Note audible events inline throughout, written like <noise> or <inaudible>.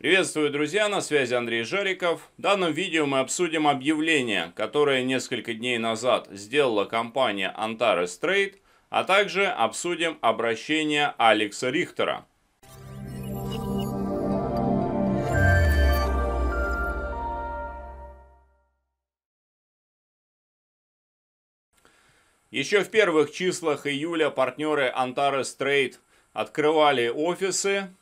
Приветствую, друзья, на связи Андрей Жариков. В данном видео мы обсудим объявление, которое несколько дней назад сделала компания Antares Trade, а также обсудим обращение Алекса Рихтера. Еще в первых числах июля партнеры Antares Trade открывали офисы,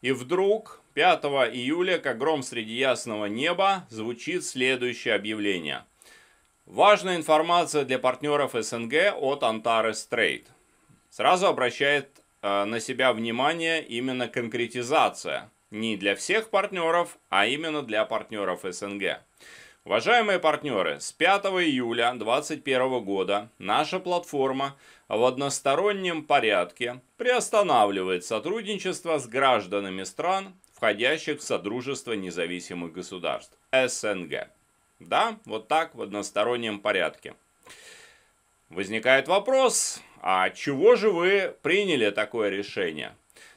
и вдруг 5 июля, как гром среди ясного неба, звучит следующее объявление. Важная информация для партнеров СНГ от Antares Trade. Сразу обращает э, на себя внимание именно конкретизация. Не для всех партнеров, а именно для партнеров СНГ. Уважаемые партнеры, с 5 июля 2021 года наша платформа в одностороннем порядке приостанавливает сотрудничество с гражданами стран, входящих в Содружество независимых государств, СНГ. Да, вот так, в одностороннем порядке. Возникает вопрос, а чего же вы приняли такое решение?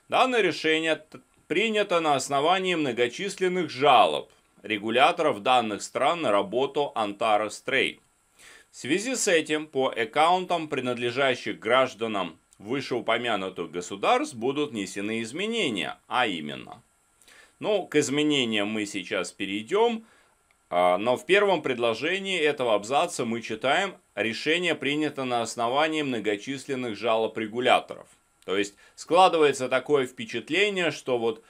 Данное решение принято на основании многочисленных жалоб регуляторов данных стран на работу Antara Stray. В связи с этим по аккаунтам, принадлежащих гражданам вышеупомянутых государств, будут внесены изменения, а именно ну, к изменениям мы сейчас перейдем, а, но в первом предложении этого абзаца мы читаем «Решение принято на основании многочисленных жалоб регуляторов». То есть складывается такое впечатление, что вот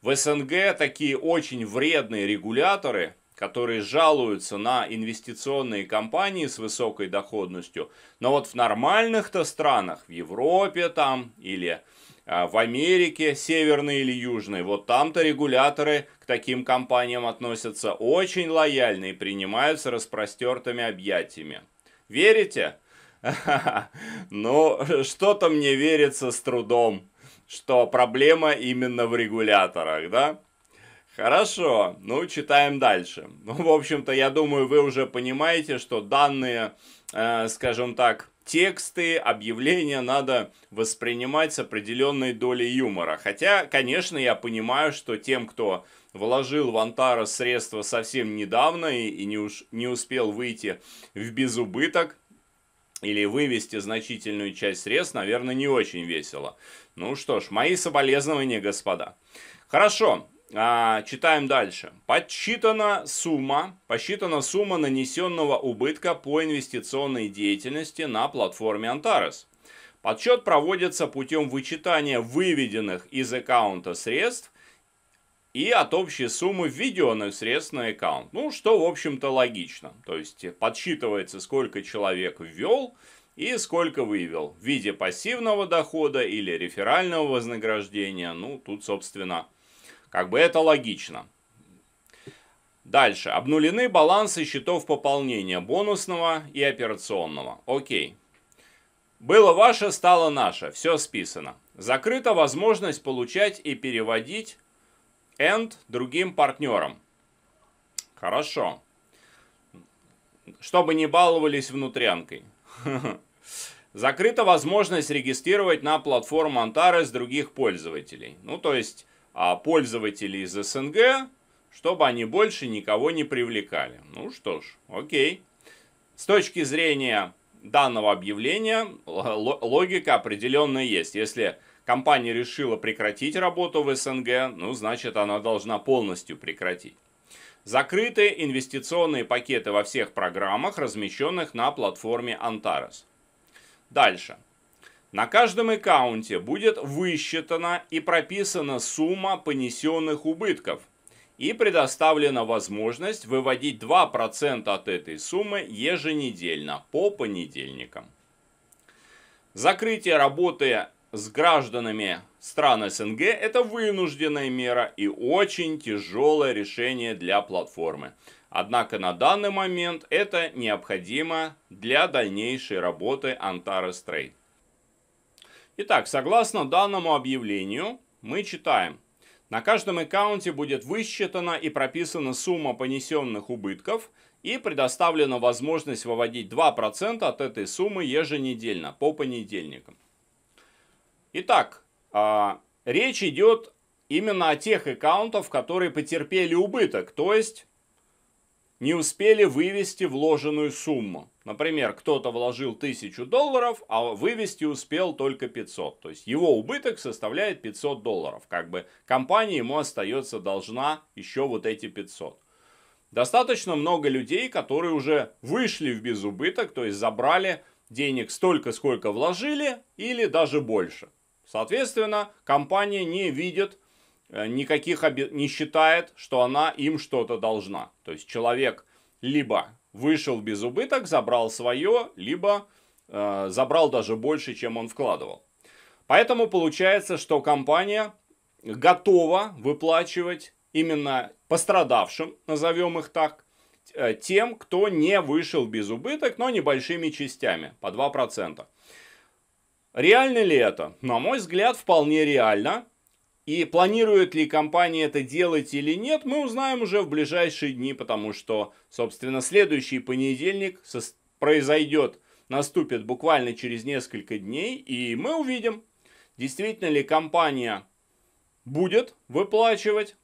в СНГ такие очень вредные регуляторы, которые жалуются на инвестиционные компании с высокой доходностью, но вот в нормальных-то странах, в Европе там или а, в Америке, северной или южной, вот там-то регуляторы к таким компаниям относятся очень лояльно и принимают распростертыми объятиями. Верите? <laughs> Ну, что-то мне верится с трудом, что проблема именно в регуляторах, да? Хорошо, ну читаем дальше. Ну, в общем-то, я думаю, вы уже понимаете, что данные, э, скажем так, тексты, объявления надо воспринимать с определенной долей юмора. Хотя, конечно, я понимаю, что тем, кто вложил в Антара средства совсем недавно и, и не, уж, не успел выйти в безубыток, или вывести значительную часть средств, наверное, не очень весело. Ну что ж, мои соболезнования, господа. Хорошо, а, читаем дальше. Подсчитана сумма, посчитана сумма нанесенного убытка по инвестиционной деятельности на платформе Antares. Подсчет проводится путем вычитания выведенных из аккаунта средств и от общей суммы введенных средств на аккаунт. Ну, что, в общем-то, логично. То есть, подсчитывается, сколько человек ввел и сколько вывел в виде пассивного дохода или реферального вознаграждения. Ну, тут, собственно, как бы это логично. Дальше. Обнулены балансы счетов пополнения бонусного и операционного. Окей. Было ваше, стало наше. Все списано. Закрыта возможность получать и переводить end другим партнерам. Хорошо. Чтобы не баловались внутрянкой. <laughs> Закрыта возможность регистрировать на платформу Antares других пользователей. Ну, то есть а, пользователей из СНГ, чтобы они больше никого не привлекали. Ну что ж, окей. С точки зрения данного объявления логика определенная есть. Если компания решила прекратить работу в СНГ, ну значит она должна полностью прекратить. Закрыты инвестиционные пакеты во всех программах, размещенных на платформе Antares. Дальше. На каждом аккаунте будет высчитана и прописана сумма понесенных убытков и предоставлена возможность выводить 2% от этой суммы еженедельно по понедельникам. Закрытие работы с гражданами стран СНГ – это вынужденная мера и очень тяжелое решение для платформы. Однако на данный момент это необходимо для дальнейшей работы Antares Trade. Итак, согласно данному объявлению, мы читаем. На каждом аккаунте будет высчитана и прописана сумма понесенных убытков и предоставлена возможность выводить 2% от этой суммы еженедельно по понедельникам. Итак, а, речь идет именно о тех аккаунтах, которые потерпели убыток, то есть не успели вывести вложенную сумму. Например, кто-то вложил 1000 долларов, а вывести успел только 500. То есть его убыток составляет 500 долларов. Как бы компания ему остается должна еще вот эти 500. Достаточно много людей, которые уже вышли в безубыток, то есть забрали денег столько, сколько вложили, или даже больше. Соответственно, компания не видит Э, никаких оби... не считает, что она им что-то должна. То есть человек либо вышел без убыток, забрал свое, либо э, забрал даже больше, чем он вкладывал. Поэтому получается, что компания готова выплачивать именно пострадавшим, назовем их так, э, тем, кто не вышел без убыток, но небольшими частями, по 2%. Реально ли это? На мой взгляд, вполне реально, и планирует ли компания это делать или нет, мы узнаем уже в ближайшие дни, потому что, собственно, следующий понедельник произойдет, наступит буквально через несколько дней, и мы увидим, действительно ли компания будет выплачивать,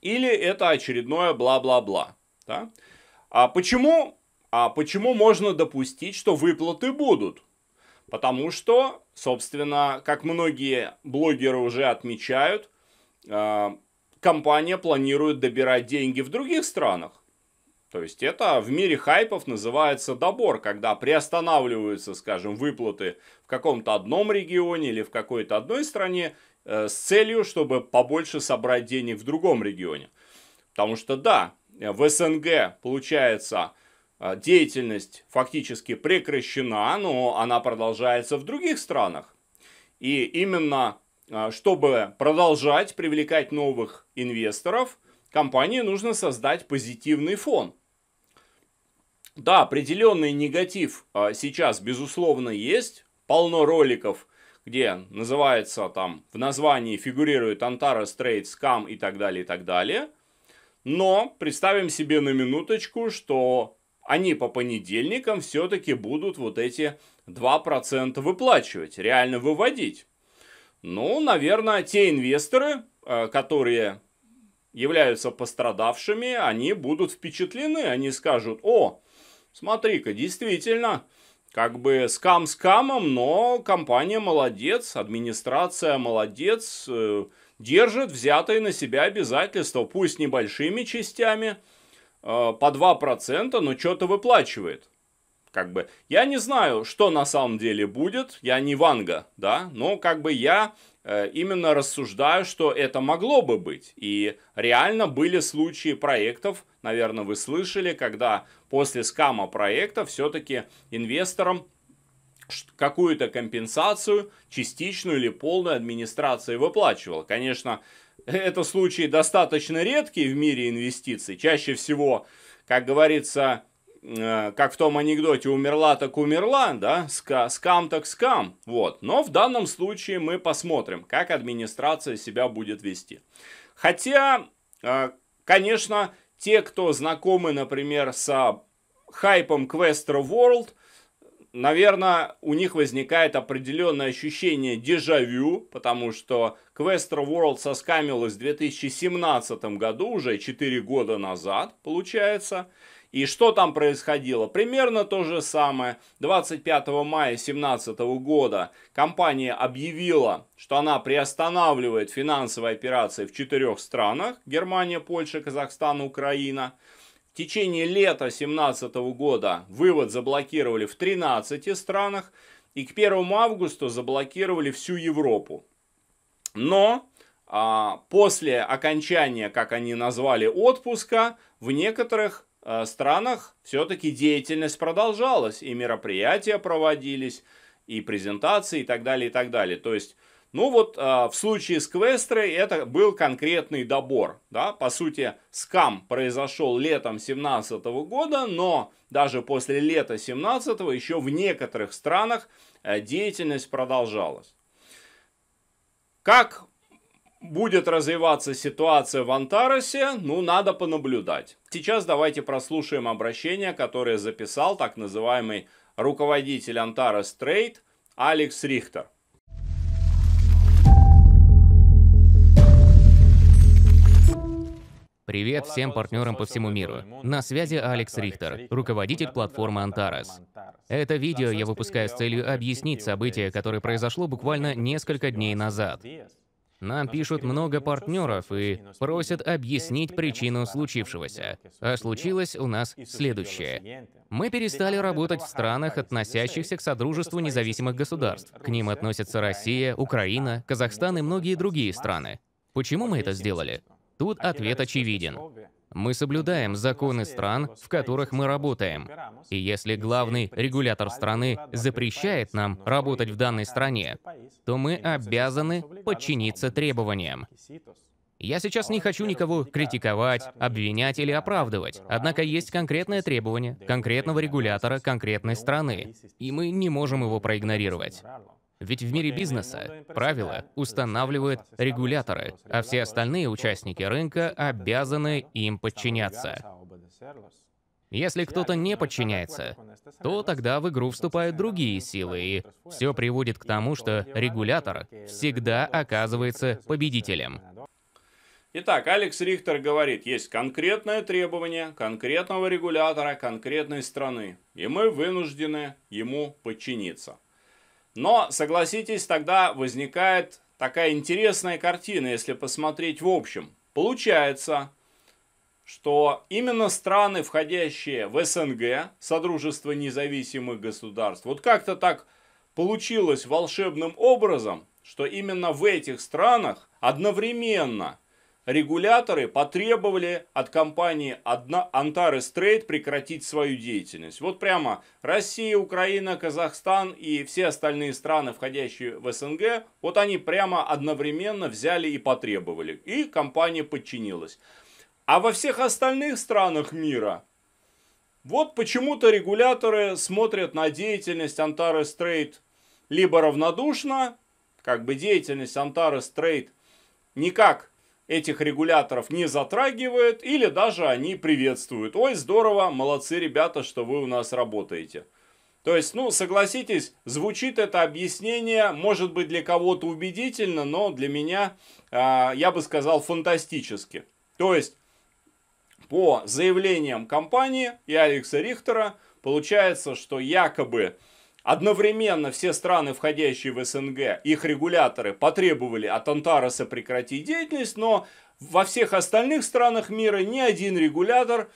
или это очередное бла-бла-бла. Да? А почему, а почему можно допустить, что выплаты будут? Потому что, собственно, как многие блогеры уже отмечают, э, компания планирует добирать деньги в других странах. То есть это в мире хайпов называется добор, когда приостанавливаются, скажем, выплаты в каком-то одном регионе или в какой-то одной стране э, с целью, чтобы побольше собрать денег в другом регионе. Потому что да, в СНГ получается а, деятельность фактически прекращена, но она продолжается в других странах. И именно а, чтобы продолжать привлекать новых инвесторов, компании нужно создать позитивный фон. Да, определенный негатив а, сейчас, безусловно, есть. Полно роликов, где называется там, в названии фигурирует Антара Стрейт, Скам и так далее, и так далее. Но представим себе на минуточку, что они по понедельникам все-таки будут вот эти 2% выплачивать, реально выводить. Ну, наверное, те инвесторы, э, которые являются пострадавшими, они будут впечатлены, они скажут, о, смотри-ка, действительно, как бы скам скамом, но компания молодец, администрация молодец, э, держит взятые на себя обязательства, пусть небольшими частями – Э, по 2%, но что-то выплачивает. Как бы, я не знаю, что на самом деле будет, я не Ванга, да, но как бы я э, именно рассуждаю, что это могло бы быть. И реально были случаи проектов, наверное, вы слышали, когда после скама проекта все-таки инвесторам какую-то компенсацию, частичную или полную администрация выплачивала. Конечно, это случаи достаточно редкие в мире инвестиций. Чаще всего, как говорится, э, как в том анекдоте, умерла так умерла, да, скам так скам, вот. Но в данном случае мы посмотрим, как администрация себя будет вести. Хотя, э, конечно, те, кто знакомы, например, с э, хайпом Questro World – наверное, у них возникает определенное ощущение дежавю, потому что Quester World соскамилась в 2017 году, уже 4 года назад, получается. И что там происходило? Примерно то же самое. 25 мая 2017 года компания объявила, что она приостанавливает финансовые операции в четырех странах. Германия, Польша, Казахстан, Украина – течение лета 2017 года вывод заблокировали в 13 странах и к 1 августа заблокировали всю Европу. Но а, после окончания, как они назвали, отпуска, в некоторых а, странах все-таки деятельность продолжалась, и мероприятия проводились, и презентации, и так далее, и так далее. То есть ну вот а, в случае с Квестрой это был конкретный добор. Да? По сути, скам произошел летом 2017 года, но даже после лета 2017 еще в некоторых странах э, деятельность продолжалась. Как будет развиваться ситуация в Антаросе, ну надо понаблюдать. Сейчас давайте прослушаем обращение, которое записал так называемый руководитель Антарес Трейд Алекс Рихтер. Привет всем партнерам по всему миру. На связи Алекс Рихтер, руководитель платформы Антарес. Это видео я выпускаю с целью объяснить событие, которое произошло буквально несколько дней назад. Нам пишут много партнеров и просят объяснить причину случившегося. А случилось у нас следующее. Мы перестали работать в странах, относящихся к Содружеству независимых государств. К ним относятся Россия, Украина, Казахстан и многие другие страны. Почему мы это сделали? Тут ответ очевиден. Мы соблюдаем законы стран, в которых мы работаем. И если главный регулятор страны запрещает нам работать в данной стране, то мы обязаны подчиниться требованиям. Я сейчас не хочу никого критиковать, обвинять или оправдывать, однако есть конкретное требование конкретного регулятора конкретной страны, и мы не можем его проигнорировать. Ведь в мире бизнеса правила устанавливают регуляторы, а все остальные участники рынка обязаны им подчиняться. Если кто-то не подчиняется, то тогда в игру вступают другие силы, и все приводит к тому, что регулятор всегда оказывается победителем. Итак, Алекс Рихтер говорит, есть конкретное требование конкретного регулятора конкретной страны, и мы вынуждены ему подчиниться. Но, согласитесь, тогда возникает такая интересная картина, если посмотреть в общем. Получается, что именно страны, входящие в СНГ, Содружество независимых государств, вот как-то так получилось волшебным образом, что именно в этих странах одновременно регуляторы потребовали от компании Антары Стрейт прекратить свою деятельность. Вот прямо Россия, Украина, Казахстан и все остальные страны, входящие в СНГ, вот они прямо одновременно взяли и потребовали. И компания подчинилась. А во всех остальных странах мира вот почему-то регуляторы смотрят на деятельность Антары Стрейт либо равнодушно, как бы деятельность Антары Стрейт никак этих регуляторов не затрагивает или даже они приветствуют. Ой, здорово, молодцы ребята, что вы у нас работаете. То есть, ну, согласитесь, звучит это объяснение, может быть, для кого-то убедительно, но для меня, э, я бы сказал, фантастически. То есть, по заявлениям компании и Алекса Рихтера, получается, что якобы Одновременно все страны, входящие в СНГ, их регуляторы потребовали от Антараса прекратить деятельность, но во всех остальных странах мира ни один регулятор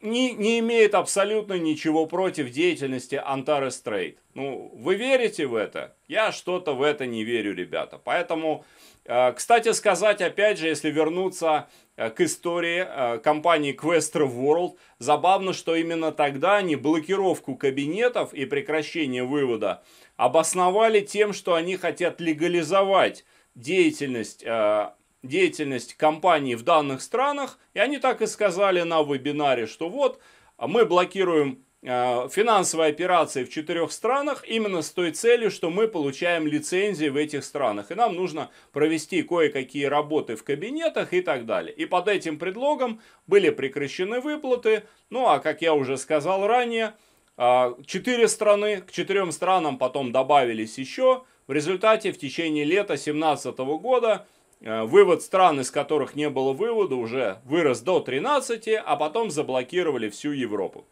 не, не имеет абсолютно ничего против деятельности Antares Trade. Ну, вы верите в это? Я что-то в это не верю, ребята. Поэтому, э, кстати сказать, опять же, если вернуться Э, к истории э, компании Questra World. Забавно, что именно тогда они блокировку кабинетов и прекращение вывода обосновали тем, что они хотят легализовать деятельность э, деятельность компаний в данных странах, и они так и сказали на вебинаре, что вот мы блокируем Э, финансовые операции в четырех странах именно с той целью, что мы получаем лицензии в этих странах. И нам нужно провести кое-какие работы в кабинетах и так далее. И под этим предлогом были прекращены выплаты. Ну а как я уже сказал ранее, э, четыре страны, к четырем странам потом добавились еще. В результате в течение лета 2017 года э, Вывод стран, из которых не было вывода, уже вырос до 13, а потом заблокировали всю Европу.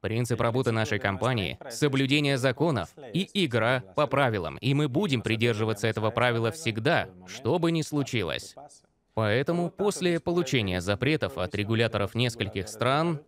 Принцип работы нашей компании – соблюдение законов и игра по правилам, и мы будем придерживаться этого правила всегда, что бы ни случилось. Поэтому после получения запретов от регуляторов нескольких стран,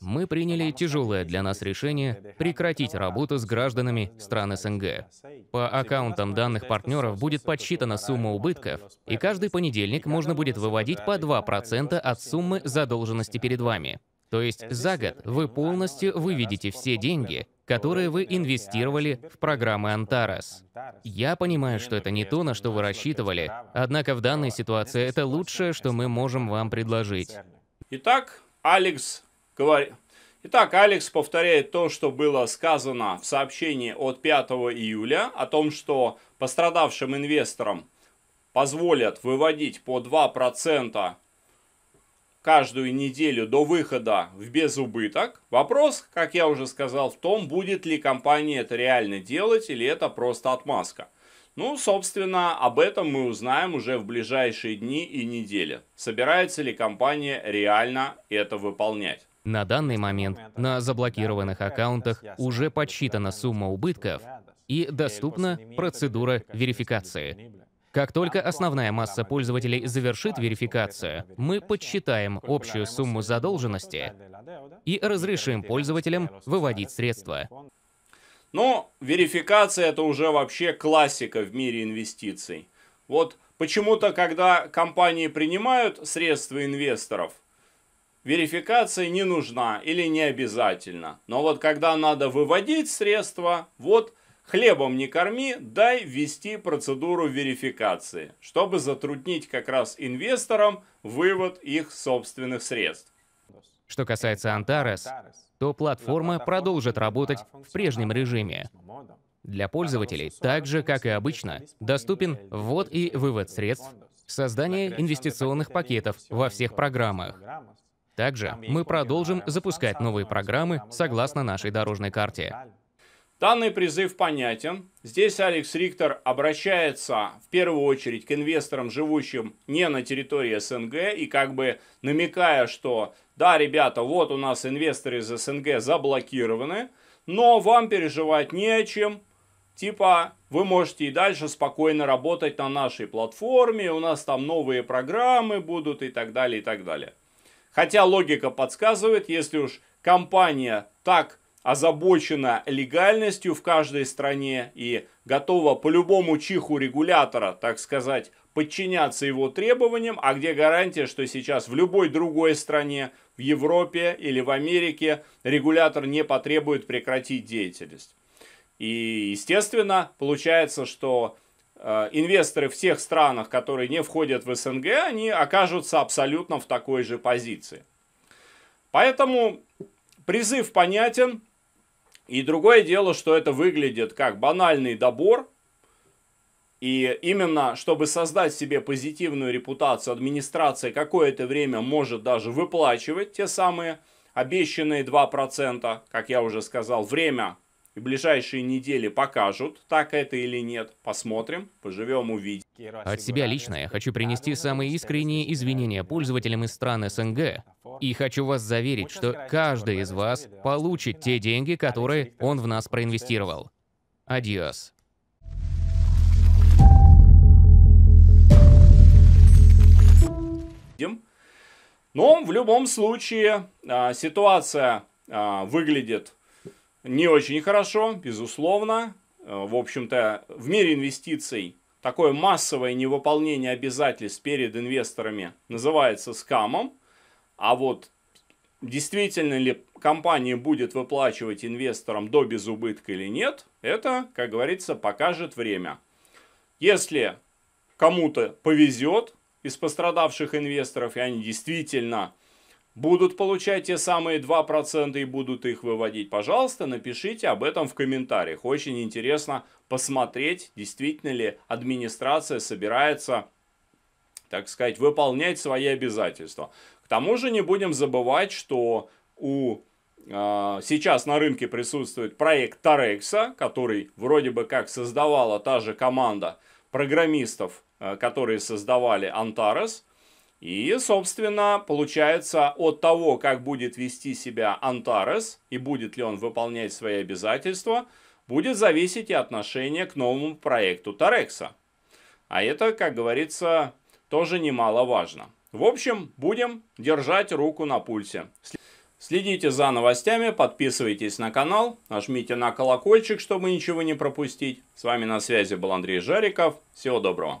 мы приняли тяжелое для нас решение прекратить работу с гражданами стран СНГ. По аккаунтам данных партнеров будет подсчитана сумма убытков, и каждый понедельник можно будет выводить по 2% от суммы задолженности перед вами. То есть за э, год вы ну, полностью ну, выведете все деньги, которые вы инвестировали в программы Антарас. Я понимаю, что это не то, на что вы рассчитывали, однако в данной а ситуации это лучшее, что мы можем вам предложить. Итак, Алекс говорит... Итак, Алекс повторяет то, что было сказано в сообщении от 5 июля о том, что пострадавшим инвесторам позволят выводить по 2% каждую неделю до выхода в безубыток. Вопрос, как я уже сказал, в том, будет ли компания это реально делать или это просто отмазка. Ну, собственно, об этом мы узнаем уже в ближайшие дни и недели. Собирается ли компания реально это выполнять? На данный момент на заблокированных аккаунтах уже подсчитана сумма убытков и доступна процедура верификации. Как только основная масса пользователей завершит верификацию, мы подсчитаем общую сумму задолженности и разрешим пользователям выводить средства. Но ну, верификация это уже вообще классика в мире инвестиций. Вот почему-то, когда компании принимают средства инвесторов, верификация не нужна или не обязательно. Но вот когда надо выводить средства, вот Хлебом не корми, дай ввести процедуру верификации, чтобы затруднить как раз инвесторам вывод их собственных средств. Что касается Antares, то платформа продолжит работать в прежнем режиме. Для пользователей, так же, как и обычно, доступен ввод и вывод средств, создание инвестиционных пакетов во всех программах. Также мы продолжим запускать новые программы согласно нашей дорожной карте. Данный призыв понятен. Здесь Алекс Риктор обращается в первую очередь к инвесторам, живущим не на территории СНГ, и как бы намекая, что да, ребята, вот у нас инвесторы из СНГ заблокированы, но вам переживать не о чем. Типа, вы можете и дальше спокойно работать на нашей платформе, у нас там новые программы будут и так далее, и так далее. Хотя логика подсказывает, если уж компания так озабочена легальностью в каждой стране и готова по любому чиху регулятора, так сказать, подчиняться его требованиям, а где гарантия, что сейчас в любой другой стране, в Европе или в Америке, регулятор не потребует прекратить деятельность. И, естественно, получается, что э, инвесторы в тех странах, которые не входят в СНГ, они окажутся абсолютно в такой же позиции. Поэтому призыв понятен, и другое дело, что это выглядит как банальный добор, и именно, чтобы создать себе позитивную репутацию, администрация какое-то время может даже выплачивать те самые обещанные 2%. Как я уже сказал, время и ближайшие недели покажут, так это или нет. Посмотрим, поживем, увидим. От себя лично я хочу принести самые искренние извинения пользователям из стран СНГ. И хочу вас заверить, что каждый из вас получит те деньги, которые он в нас проинвестировал. Адиос. Но ну, в любом случае а, ситуация а, выглядит не очень хорошо, безусловно. А, в общем-то, в мире инвестиций такое массовое невыполнение обязательств перед инвесторами называется скамом, а вот действительно ли компания будет выплачивать инвесторам до безубытка или нет, это, как говорится, покажет время. Если кому-то повезет из пострадавших инвесторов, и они действительно будут получать те самые 2% и будут их выводить, пожалуйста, напишите об этом в комментариях. Очень интересно посмотреть, действительно ли администрация собирается, так сказать, выполнять свои обязательства. К тому же не будем забывать, что у а, сейчас на рынке присутствует проект Тарекса, который вроде бы как создавала та же команда программистов, а, которые создавали Антарес – и, собственно, получается, от того, как будет вести себя Антарес и будет ли он выполнять свои обязательства, будет зависеть и отношение к новому проекту Тарекса. А это, как говорится, тоже немаловажно. В общем, будем держать руку на пульсе. Следите за новостями, подписывайтесь на канал, нажмите на колокольчик, чтобы ничего не пропустить. С вами на связи был Андрей Жариков. Всего доброго.